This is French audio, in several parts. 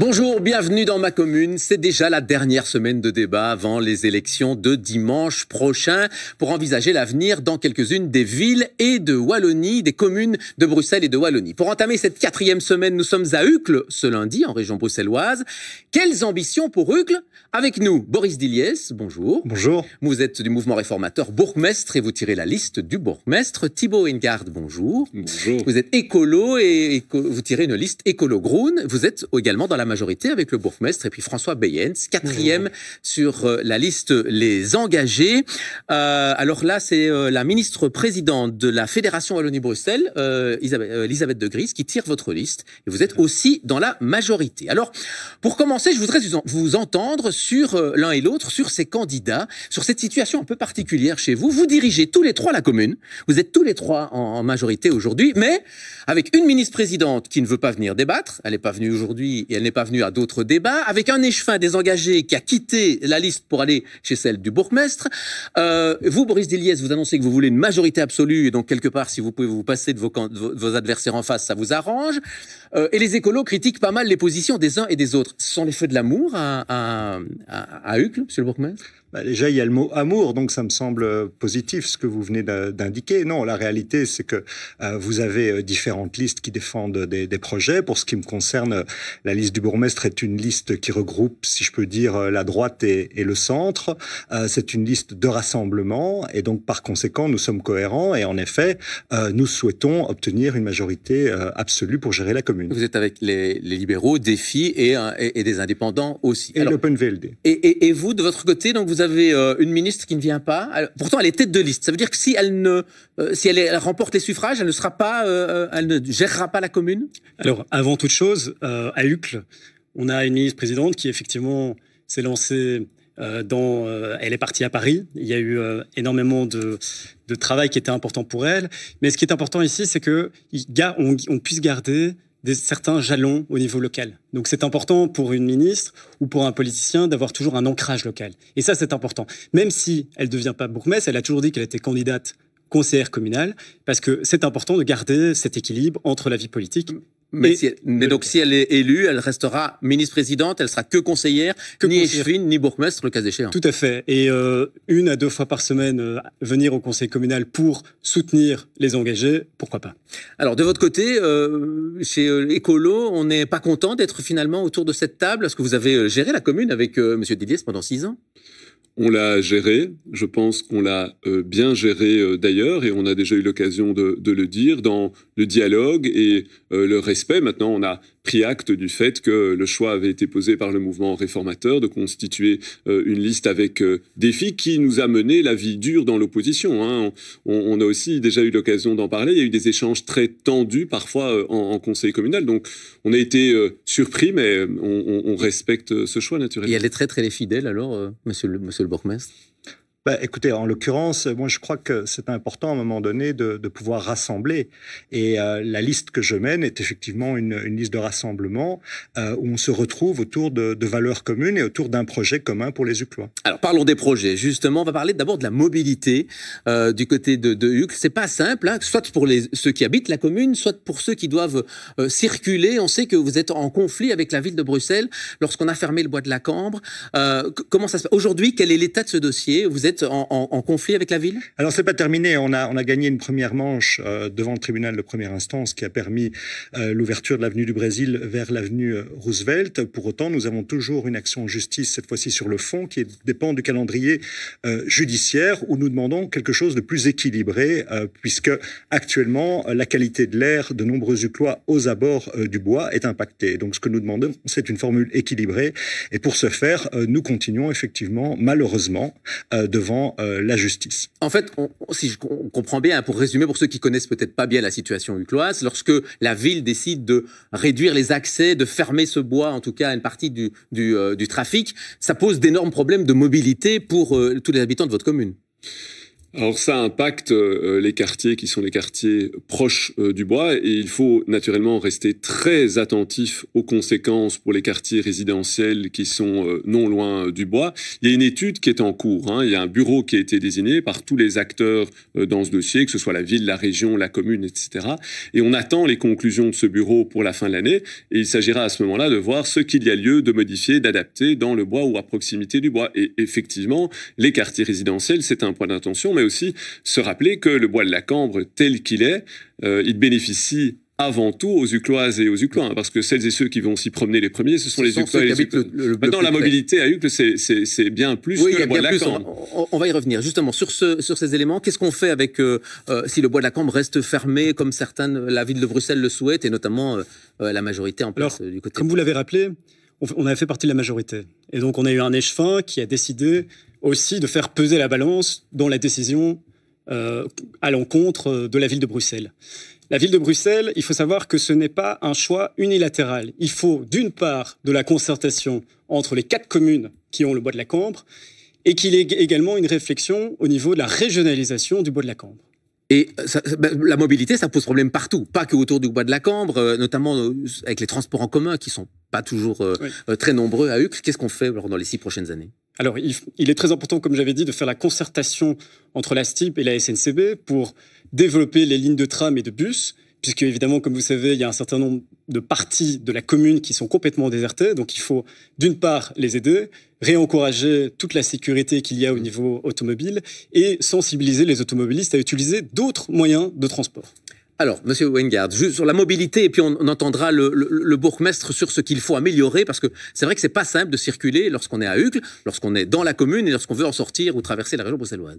Bonjour, bienvenue dans ma commune. C'est déjà la dernière semaine de débat avant les élections de dimanche prochain pour envisager l'avenir dans quelques-unes des villes et de Wallonie, des communes de Bruxelles et de Wallonie. Pour entamer cette quatrième semaine, nous sommes à Uccle ce lundi en région bruxelloise. Quelles ambitions pour Uccle Avec nous, Boris Diliès, bonjour. Bonjour. Vous êtes du mouvement réformateur bourgmestre et vous tirez la liste du bourgmestre. Thibaut Engard, bonjour. Bonjour. Vous êtes écolo et vous tirez une liste écolo Vous êtes également dans la majorité avec le bourgmestre et puis François Beyens, quatrième sur euh, la liste Les Engagés. Euh, alors là, c'est euh, la ministre présidente de la Fédération Wallonie-Bruxelles, Elisabeth de Gris, qui tire votre liste. Et vous êtes aussi dans la majorité. Alors, pour commencer, je voudrais vous entendre sur l'un et l'autre, sur ces candidats, sur cette situation un peu particulière chez vous. Vous dirigez tous les trois la commune. Vous êtes tous les trois en, en majorité aujourd'hui, mais avec une ministre présidente qui ne veut pas venir débattre. Elle n'est pas venue aujourd'hui et elle n'est pas venu à d'autres débats, avec un échevin désengagé qui a quitté la liste pour aller chez celle du bourgmestre. Euh, vous, Boris Diliès, vous annoncez que vous voulez une majorité absolue, et donc quelque part, si vous pouvez vous passer de vos, adversaires en face, ça vous arrange. Euh, et les écolos critiquent pas mal les positions des uns et des autres. Ce sont les feux de l'amour à, à, à, à Hucle, monsieur le bourgmestre bah Déjà, il y a le mot amour, donc ça me semble euh, positif ce que vous venez d'indiquer. Non, la réalité, c'est que euh, vous avez euh, différentes listes qui défendent des, des, projets. Pour ce qui me concerne, la liste du bourgmestre est une liste qui regroupe, si je peux dire, la droite et, et le centre. c'est une liste de rassemblement, et donc par conséquent, nous sommes cohérents, et en effet, nous souhaitons obtenir une majorité absolue pour gérer la commune. Vous êtes avec les, les libéraux, des filles et, des indépendants aussi. Et l'Open VLD. Et, et vous, de votre côté, donc vous avez euh, une ministre qui ne vient pas, pourtant elle est tête de liste. Ça veut dire que si elle ne, euh, si elle, remporte les suffrages, elle ne sera pas, euh, elle ne gérera pas la commune. Alors, avant toute chose, à Uccle, on a une ministre présidente qui effectivement s'est lancée dans, elle est partie à Paris. Il y a eu énormément de, de, travail qui était important pour elle. Mais ce qui est important ici, c'est que on puisse garder des, certains jalons au niveau local. Donc c'est important pour une ministre ou pour un politicien d'avoir toujours un ancrage local. Et ça, c'est important. Même si elle ne devient pas bourgmestre, elle a toujours dit qu'elle était candidate conseillère communale, parce que c'est important de garder cet équilibre entre la vie politique mais, donc si elle est élue, elle restera ministre-présidente, elle sera que conseillère, que ni échevine, ni bourgmestre, le cas échéant. Tout à fait. Et euh, une à deux fois par semaine, euh, venir au conseil communal pour soutenir les engagés, pourquoi pas Alors de votre côté, euh, chez euh, Écolo, on n'est pas content d'être finalement autour de cette table, Est-ce que vous avez euh, géré la commune avec Monsieur M. pendant six ans on l'a géré, je pense qu'on l'a euh, bien géré euh, d'ailleurs, et on a déjà eu l'occasion de, le dire, dans le dialogue et euh, le respect. Maintenant, on a pris acte du fait que le choix avait été posé par le mouvement réformateur de constituer euh, une liste avec euh, des filles qui nous a mené la vie dure dans l'opposition. Hein. On, a aussi déjà eu l'occasion d'en parler. Il y a eu des échanges très tendus parfois euh, en, conseil communal. Donc on a été surpris, mais on, respecte ce choix naturellement. Et elle est très très fidèle alors, monsieur, le, monsieur le bourgmestre bah, écoutez, en l'occurrence, moi je crois que c'est important à un moment donné de, de pouvoir rassembler. Et euh, la liste que je mène est effectivement une, une liste de rassemblement euh, où on se retrouve autour de, de valeurs communes et autour d'un projet commun pour les Uclois. Alors parlons des projets. Justement, on va parler d'abord de la mobilité euh, du côté de, de Uccle. C'est pas simple, hein. soit pour les, ceux qui habitent la commune, soit pour ceux qui doivent circuler. On sait que vous êtes en conflit avec la ville de Bruxelles lorsqu'on a fermé le bois de la Cambre. comment ça se passe aujourd'hui Quel est l'état de ce dossier Vous êtes en, conflit avec la ville Alors, c'est pas terminé. On a, on a gagné une première manche euh, devant le tribunal de première instance qui a permis euh, l'ouverture de l'avenue du Brésil vers l'avenue euh, Roosevelt. Pour autant, nous avons toujours une action en justice, cette fois-ci sur le fond, qui dépend du calendrier judiciaire, où nous demandons quelque chose de plus équilibré, puisque actuellement, la qualité de l'air de nombreux Uclois aux abords du bois est impactée. Donc, ce que nous demandons, c'est une formule équilibrée. Et pour ce faire, nous continuons effectivement, malheureusement, de devant euh, la justice. En fait, si je comprends bien, hein, pour résumer, pour ceux qui connaissent peut-être pas bien la situation ucloise, lorsque la ville décide de réduire les accès, de fermer ce bois, en tout cas une partie du, euh, trafic, ça pose d'énormes problèmes de mobilité pour euh, tous les habitants de votre commune. Alors ça impacte euh, les quartiers qui sont les quartiers proches euh, du bois et il faut naturellement rester très attentif aux conséquences pour les quartiers résidentiels qui sont euh, non loin du bois. Il y a une étude qui est en cours, hein. il y a un bureau qui a été désigné par tous les acteurs dans ce dossier, que ce soit la ville, la région, la commune, etc. Et on attend les conclusions de ce bureau pour la fin de l'année et il s'agira à ce moment-là de voir ce qu'il y a lieu de modifier, d'adapter dans le bois ou à proximité du bois. Et effectivement, les quartiers résidentiels, c'est un point d'intention aussi se rappeler que le bois de la Cambre, tel qu'il est, euh, il bénéficie avant tout aux Ucloises et aux Uclois, hein, parce que celles et ceux qui vont s'y promener les premiers, ce sont les Uclois et les Maintenant, la mobilité à Uclo, c'est bien plus que le bois de la Cambre. On, va y revenir. Justement, sur, sur ces éléments, qu'est-ce qu'on fait avec euh, euh, si le bois de la Cambre reste fermé, comme certaines, la ville de Bruxelles le souhaite, et notamment la majorité en place du côté... Comme vous l'avez rappelé, on, on avait fait partie de la majorité. Et donc, on a eu un échevin qui a décidé aussi de faire peser la balance dans la décision euh, à l'encontre euh, de la ville de Bruxelles. La ville de Bruxelles, il faut savoir que ce n'est pas un choix unilatéral. Il faut d'une part de la concertation entre les quatre communes qui ont le bois de la Cambre et qu'il y ait également une réflexion au niveau de la régionalisation du bois de la Cambre. Et ben, la mobilité, ça pose problème partout, pas que autour du bois de la Cambre, euh, notamment avec les transports en commun qui sont pas toujours très nombreux à Uccle. Qu'est-ce qu'on fait dans les six prochaines années alors, il, est très important, comme j'avais dit, de faire la concertation entre la STIP et la SNCB pour développer les lignes de tram et de bus, puisque évidemment, comme vous savez, il y a un certain nombre de parties de la commune qui sont complètement désertées. Donc, il faut d'une part les aider, réencourager toute la sécurité qu'il y a au niveau automobile et sensibiliser les automobilistes à utiliser d'autres moyens de transport. Alors, Monsieur Wengard, sur la mobilité, et puis on, entendra le, bourgmestre sur ce qu'il faut améliorer, parce que c'est vrai que c'est pas simple de circuler lorsqu'on est à Uccle, lorsqu'on est dans la commune et lorsqu'on veut en sortir ou traverser la région bruxelloise.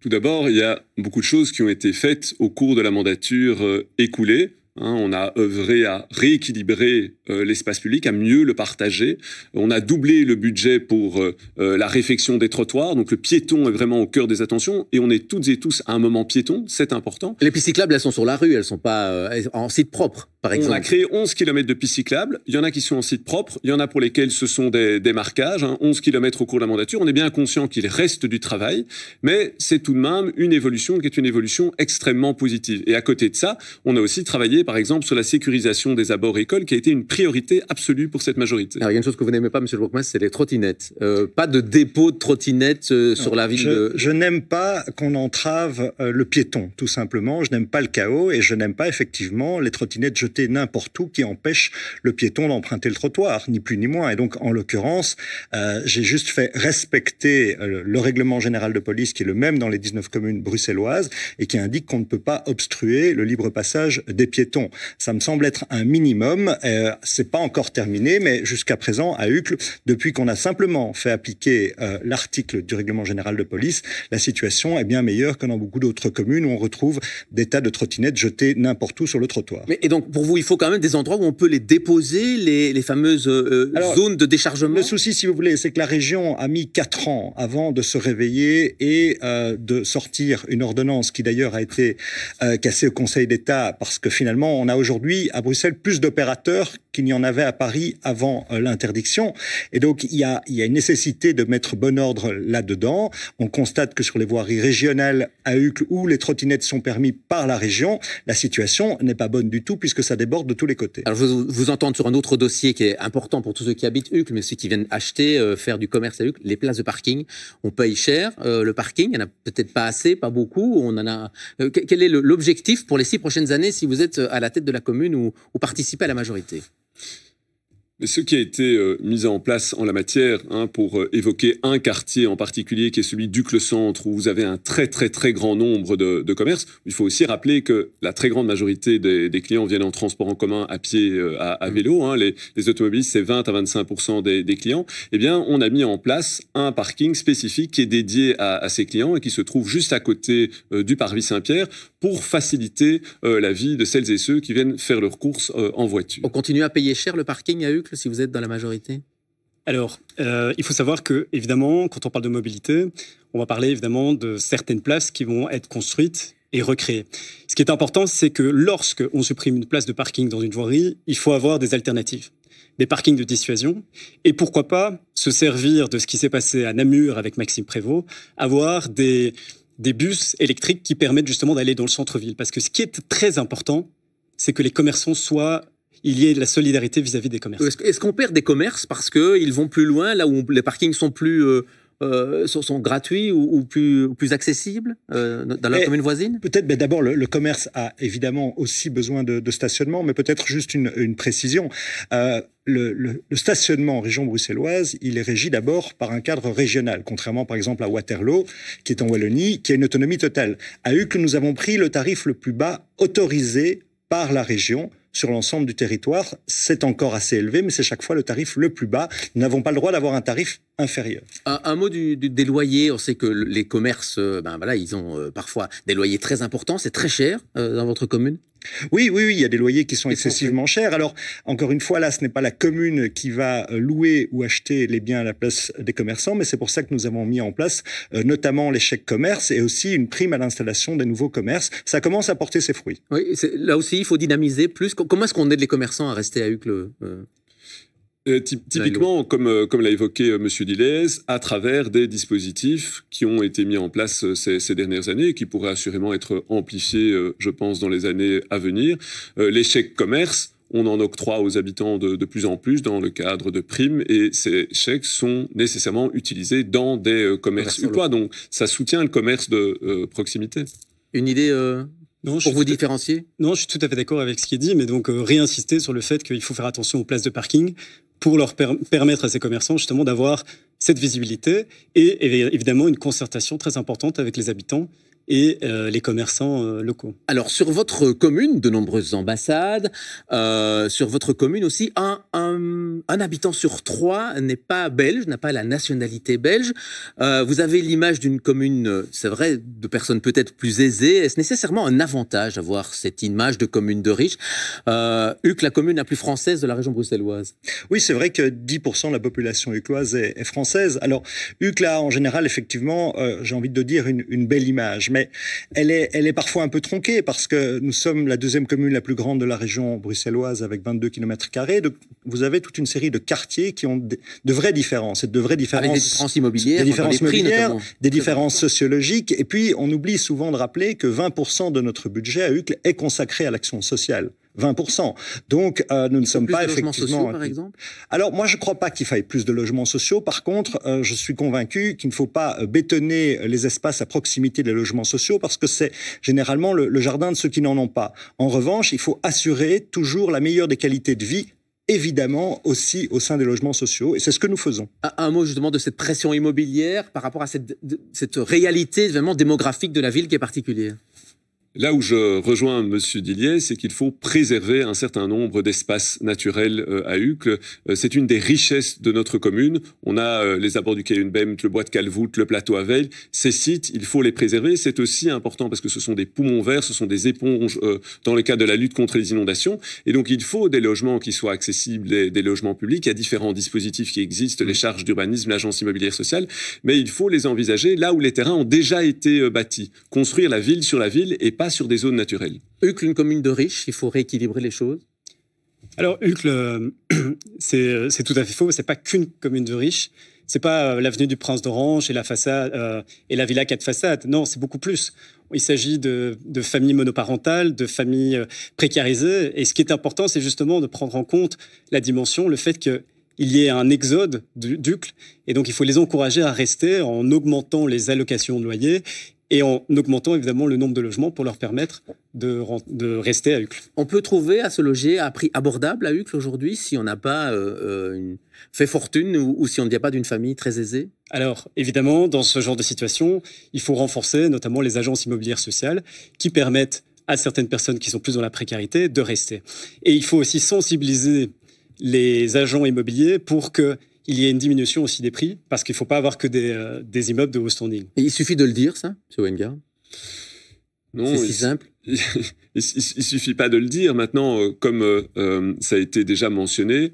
Tout d'abord, il y a beaucoup de choses qui ont été faites au cours de la mandature euh, écoulée. Hein, on a œuvré à rééquilibrer euh, l'espace public, à mieux le partager. On a doublé le budget pour euh, euh, la réfection des trottoirs. Donc le piéton est vraiment au cœur des attentions. Et on est toutes et tous à un moment piéton, c'est important. Les pistes cyclables, elles sont sur la rue, elles sont pas en site propre, par exemple. On a créé 11 km de pistes Il y en a qui sont en site propre, il y en a pour lesquels ce sont des, marquages. 11 hein. km au cours de la mandature. On est bien conscient qu'il reste du travail, mais c'est tout de même une évolution qui est une évolution extrêmement positive. Et à côté de ça, on a aussi travaillé par exemple, sur la sécurisation des abords écoles, qui a été une priorité absolue pour cette majorité. il y a une chose que vous n'aimez pas, Monsieur le Bourgmestre, c'est les trottinettes. Euh, pas de dépôt de trottinettes euh, sur la ville je, n'aime pas qu'on entrave euh, le piéton, tout simplement. Je n'aime pas le chaos et je n'aime pas, effectivement, les trottinettes jetées n'importe où qui empêchent le piéton d'emprunter le trottoir, ni plus ni moins. Et donc, en l'occurrence, j'ai juste fait respecter le règlement général de police qui est le même dans les 19 communes bruxelloises et qui indique qu'on ne peut pas obstruer le libre passage des piétons ça me semble être un minimum. Ce euh, c'est pas encore terminé, mais jusqu'à présent, à Uccle, depuis qu'on a simplement fait appliquer euh, l'article du règlement général de police, la situation est bien meilleure que dans beaucoup d'autres communes où on retrouve des tas de trottinettes jetées n'importe où sur le trottoir. Mais, et donc, pour vous, il faut quand même des endroits où on peut les déposer, les, fameuses euh, zones de déchargement Le souci, si vous voulez, c'est que la région a mis 4 ans avant de se réveiller et de sortir une ordonnance qui, d'ailleurs, a été cassée au Conseil d'État parce que finalement, on a aujourd'hui à Bruxelles plus d'opérateurs qu'il n'y en avait à Paris avant euh, l'interdiction. Et donc, il y, a, une nécessité de mettre bon ordre là-dedans. On constate que sur les voiries régionales à Uccle, où les trottinettes sont permises par la région, la situation n'est pas bonne du tout puisque ça déborde de tous les côtés. Alors, je vous, vous entendre sur un autre dossier qui est important pour tous ceux qui habitent Uccle, mais ceux qui viennent acheter, euh, faire du commerce à Uccle, les places de parking. On paye cher euh, le parking, il n'y en a peut-être pas assez, pas beaucoup. On en a... quel est l'objectif pour les six prochaines années si vous êtes à la tête de la commune ou, participer à la majorité ce qui a été euh, mis en place en la matière, hein, pour euh, évoquer un quartier en particulier, qui est celui d'Ucle Centre, où vous avez un très très très grand nombre de, commerces, il faut aussi rappeler que la très grande majorité des, clients viennent en transport en commun, à pied, euh, à, mmh. vélo. Hein. les, automobilistes, c'est 20 à 25 des, clients. Eh bien, on a mis en place un parking spécifique qui est dédié à, à ces clients et qui se trouve juste à côté du parvis Saint-Pierre pour faciliter la vie de celles et ceux qui viennent faire leurs courses en voiture. On continue à payer cher le parking à Ucle si vous êtes dans la majorité alors, euh, il faut savoir que, évidemment, quand on parle de mobilité, on va parler évidemment de certaines places qui vont être construites et recréées. Ce qui est important, c'est que lorsque on supprime une place de parking dans une voirie, il faut avoir des alternatives, des parkings de dissuasion, et pourquoi pas se servir de ce qui s'est passé à Namur avec Maxime Prévost, avoir des, des bus électriques qui permettent justement d'aller dans le centre-ville. Parce que ce qui est très important, c'est que les commerçants soient il y ait de la solidarité vis-à-vis des commerces. Est-ce qu'on perd des commerces parce qu'ils vont plus loin, là où les parkings sont plus... Euh, euh, sont, gratuits ou, plus, accessibles euh, dans la commune voisine Peut-être, mais d'abord, le, commerce a évidemment aussi besoin de, stationnement, mais peut-être juste une, précision. le, stationnement en région bruxelloise, il est régi d'abord par un cadre régional, contrairement par exemple à Waterloo, qui est en Wallonie, qui a une autonomie totale. À Uccle, nous avons pris le tarif le plus bas autorisé par la région sur l'ensemble du territoire, c'est encore assez élevé, mais c'est chaque fois le tarif le plus bas. Nous n'avons pas le droit d'avoir un tarif inférieur. Un, un mot des loyers. On sait que les commerces, euh, ben voilà, ils ont euh, parfois des loyers très importants. C'est très cher euh, dans votre commune oui, oui, oui, il y a des loyers qui sont excessivement chers. Alors, encore une fois, là, ce n'est pas la commune qui va euh, louer ou acheter les biens à la place des commerçants, mais c'est pour ça que nous avons mis en place euh, notamment l'échec commerce et aussi une prime à l'installation des nouveaux commerces. Ça commence à porter ses fruits. Oui, là aussi, il faut dynamiser plus. Comment est-ce qu'on aide les commerçants à rester à Hucle euh euh, typiquement, comme, euh, comme l'a évoqué euh, M. Dilez, à travers des dispositifs qui ont été mis en place ces, dernières années et qui pourraient assurément être amplifiés, je pense, dans les années à venir. les chèques commerce, on en octroie aux habitants de, plus en plus dans le cadre de primes et ces chèques sont nécessairement utilisés dans des commerces Donc ça soutient le commerce de proximité. Une idée pour vous différencier Non, je suis tout à fait d'accord avec ce qui est dit, mais donc réinsister sur le fait qu'il faut faire attention aux places de parking pour leur permettre à ces commerçants justement d'avoir cette visibilité et, évidemment une concertation très importante avec les habitants et euh, les commerçants euh, locaux. Alors sur votre commune, de nombreuses ambassades, euh, sur votre commune aussi, un un habitant sur trois n'est pas belge, n'a pas la nationalité belge. Euh, vous avez l'image d'une commune, euh, c'est vrai, de personnes peut-être plus aisées. Est-ce nécessairement un avantage d'avoir cette image de commune de riches euh, la commune la plus française de la région bruxelloise. Oui, c'est vrai que 10% de la population hucloise est, française. Alors, Uccle en général, effectivement, euh, j'ai envie de dire, une, belle image, mais elle est, elle est parfois un peu tronquée parce que nous sommes la deuxième commune la plus grande de la région bruxelloise avec 22 km. Donc, vous avez toute une série de quartiers qui ont de, vraies différences, de vraies différences, des différences immobilières, des différences, sociologiques. Et puis, on oublie souvent de rappeler que 20% de notre budget à UCL est consacré à l'action sociale. 20%. Donc, euh, nous ne sommes pas effectivement. Sociaux, par exemple Alors, moi, je ne crois pas qu'il faille plus de logements sociaux. Par contre, euh, je suis convaincu qu'il ne faut pas euh, bétonner les espaces à proximité des logements sociaux parce que c'est généralement le jardin de ceux qui n'en ont pas. En revanche, il faut assurer toujours la meilleure des qualités de vie évidemment aussi au sein des logements sociaux. Et c'est ce que nous faisons. Un mot justement de cette pression immobilière par rapport à cette, cette réalité vraiment démographique de la ville qui est particulière. Là où je rejoins M. Dillier, c'est qu'il faut préserver un certain nombre d'espaces naturels euh, à Uccle. Euh, c'est une des richesses de notre commune. On a euh, les abords du cayenne le bois de Calvoute, le plateau à Veil. Ces sites, il faut les préserver. C'est aussi important parce que ce sont des poumons verts, ce sont des éponges dans le cas de la lutte contre les inondations. Et donc, il faut des logements qui soient accessibles, des logements publics. Il y a différents dispositifs qui existent, les charges d'urbanisme, l'agence immobilière sociale. Mais il faut les envisager là où les terrains ont déjà été bâtis. Construire la ville sur la ville et pas sur des zones naturelles. Hucle, une commune de riches, il faut rééquilibrer les choses Alors, Hucle, euh, euh, c'est tout à fait faux. ce n'est pas qu'une commune de riches. C'est pas euh, l'avenue du Prince d'Orange et la et la villa quatre façades. Non, c'est beaucoup plus. Il s'agit de, familles monoparentales, de familles précarisées. Et ce qui est important, c'est justement de prendre en compte la dimension, le fait que il y ait un exode d'Hucle, Et donc, il faut les encourager à rester en augmentant les allocations de loyer et en augmentant évidemment le nombre de logements pour leur permettre de, rester à Uccle. On peut trouver à se loger à prix abordable à Uccle aujourd'hui si on n'a pas euh, euh, fait fortune ou, ou si on ne vient pas d'une famille très aisée Alors évidemment, dans ce genre de situation, il faut renforcer notamment les agences immobilières sociales qui permettent à certaines personnes qui sont plus dans la précarité de rester. Et il faut aussi sensibiliser les agents immobiliers pour que il y a une diminution aussi des prix parce qu'il ne faut pas avoir que des, euh, des, immeubles de haut standing. il suffit de le dire, ça, M. Wenger C'est si simple. il, il, suffit pas de le dire. Maintenant, euh, comme euh, euh, ça a été déjà mentionné,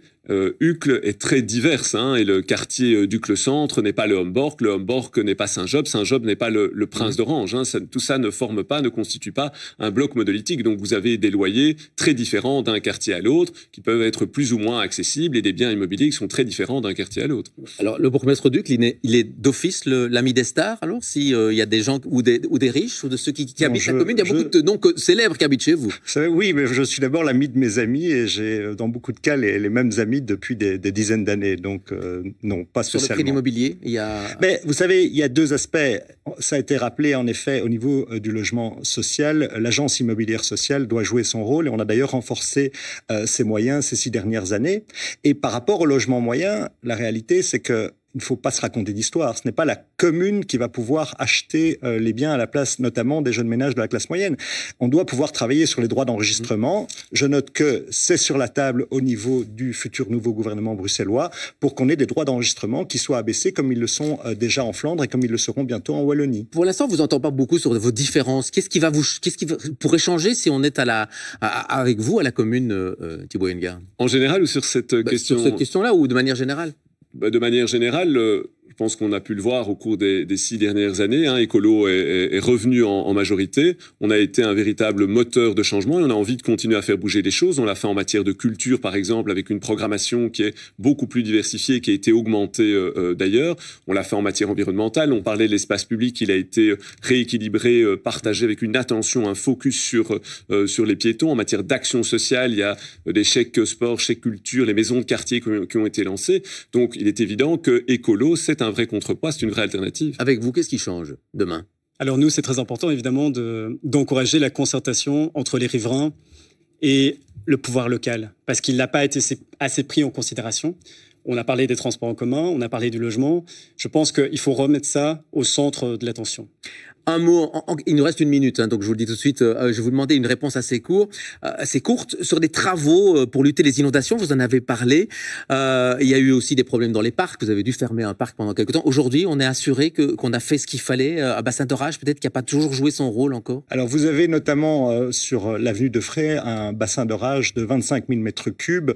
Ucle est très diverse hein, et le quartier d'Uccle Centre n'est pas le Homborg, le Homborg n'est pas Saint-Job, Saint-Job n'est pas le, Prince d'Orange. Hein. tout ça ne forme pas, ne constitue pas un bloc monolithique. Donc vous avez des loyers très différents d'un quartier à l'autre qui peuvent être plus ou moins accessibles et des biens immobiliers qui sont très différents d'un quartier à l'autre. Alors le bourgmestre d'Uccle, il est, d'office l'ami des stars alors s'il y a des gens ou des, ou des riches ou de ceux qui, habitent la commune, il y a beaucoup de noms célèbres habité chez vous. Euh, oui, mais je suis d'abord l'ami de mes amis et j'ai euh, dans beaucoup de cas les, mêmes amis depuis des, dizaines d'années. Donc euh, non, pas Sur spécialement. Sur le prix l'immobilier, il y a... Mais vous savez, il y a deux aspects. Ça a été rappelé en effet au niveau du logement social. L'agence immobilière sociale doit jouer son rôle et on a d'ailleurs renforcé ses moyens ces six dernières années. Et par rapport au logement moyen, la réalité c'est que il ne faut pas se raconter d'histoire. Ce n'est pas la commune qui va pouvoir acheter euh, les biens à la place, notamment des jeunes ménages de la classe moyenne. On doit pouvoir travailler sur les droits d'enregistrement. Je note que c'est sur la table au niveau du futur nouveau gouvernement bruxellois pour qu'on ait des droits d'enregistrement qui soient abaissés comme ils le sont euh, déjà en Flandre et comme ils le seront bientôt en Wallonie. Pour l'instant, vous entend pas beaucoup sur vos différences. Qu'est-ce qui va vous, qu'est-ce qui pourrait changer si on est à la, avec vous à la commune, Thibaut euh, Thibault En général ou sur cette bah, question Sur cette question-là ou de manière générale bah, de manière générale, euh, je pense qu'on a pu le voir au cours des, six dernières années, hein, Écolo est, revenu en, majorité. On a été un véritable moteur de changement et on a envie de continuer à faire bouger les choses. On l'a fait en matière de culture, par exemple, avec une programmation qui est beaucoup plus diversifiée, qui a été augmentée euh, euh, d'ailleurs. On l'a fait en matière environnementale. On parlait de l'espace public, il a été rééquilibré, euh, partagé avec une attention, un focus sur, sur les piétons. En matière d'action sociale, il y a des chèques sport, chèques culture, les maisons de quartier qui ont, été lancées. Donc, il est évident que Écolo, c'est c'est un vrai contrepoids, c'est une vraie alternative. Avec vous, qu'est-ce qui change demain Alors nous, c'est très important évidemment d'encourager la concertation entre les riverains et le pouvoir local, parce qu'il n'a pas été assez pris en considération. On a parlé des transports en commun, on a parlé du logement. Je pense qu'il faut remettre ça au centre de l'attention un mot, il nous reste une minute, hein, donc je vous le dis tout de suite, euh, euh, je vous demandais une réponse assez, courte, euh, assez courte sur des travaux pour lutter les inondations, vous en avez parlé. il y a eu aussi des problèmes dans les parcs, vous avez dû fermer un parc pendant quelques temps. Aujourd'hui, on est assuré que, qu'on a fait ce qu'il fallait à Bassin d'Orage, peut-être qu'il n'a pas toujours joué son rôle encore Alors vous avez notamment sur l'avenue de Fray un bassin d'orage de 25 000 m3.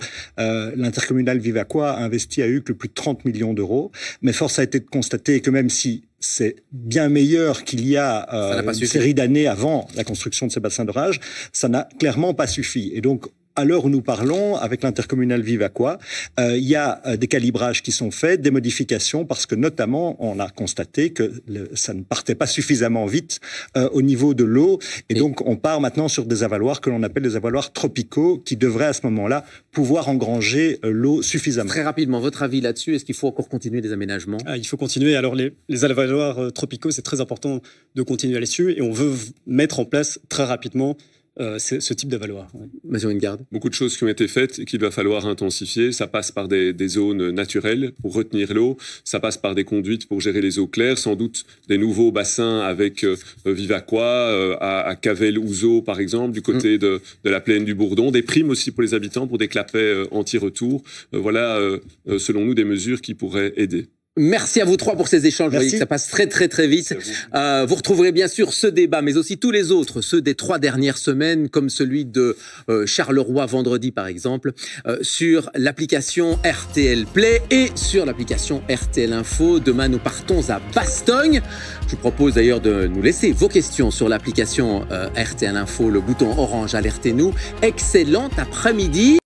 L'intercommunal Vivacois a investi à eu plus de 30 millions d'euros, mais force a été de constater que même si c'est bien meilleur qu'il y a euh, une série d'années avant la construction de ces bassins d'orage, ça n'a clairement pas suffi. Et donc, à l'heure où nous parlons, avec l'intercommunal Vivacois, quoi euh, il y a euh, des calibrages qui sont faits, des modifications, parce que notamment, on a constaté que ça ne partait pas suffisamment vite euh, au niveau de l'eau. Et, donc, on part maintenant sur des avaloirs que l'on appelle des avaloirs tropicaux, qui devraient à ce moment-là pouvoir engranger l'eau suffisamment. Très rapidement, votre avis là-dessus, est-ce qu'il faut encore continuer des aménagements ah, Il faut continuer. Alors, les, les avaloirs tropicaux, c'est très important de continuer à dessus Et on veut mettre en place très rapidement euh, ce type d'avaloir. Maison garde. Beaucoup de choses qui ont été faites et qu'il va falloir intensifier. Ça passe par des, zones naturelles pour retenir l'eau. Ça passe par des conduites pour gérer les eaux claires. Sans doute des nouveaux bassins avec euh, Vivacois, euh, à, à Cavel-Ouzo par exemple, du côté mm. de, de, la plaine du Bourdon. Des primes aussi pour les habitants pour des clapets anti-retour. voilà, selon nous, des mesures qui pourraient aider. Merci à vous trois pour ces échanges. voyez ça passe très très très vite. Euh, vous. retrouverez bien sûr ce débat, mais aussi tous les autres, ceux des trois dernières semaines, comme celui de euh, Charleroi vendredi par exemple, euh, sur l'application RTL Play et sur l'application RTL Info. Demain, nous partons à Bastogne. Je vous propose d'ailleurs de nous laisser vos questions sur l'application RTL Info, le bouton orange, alertez-nous. Excellent après-midi.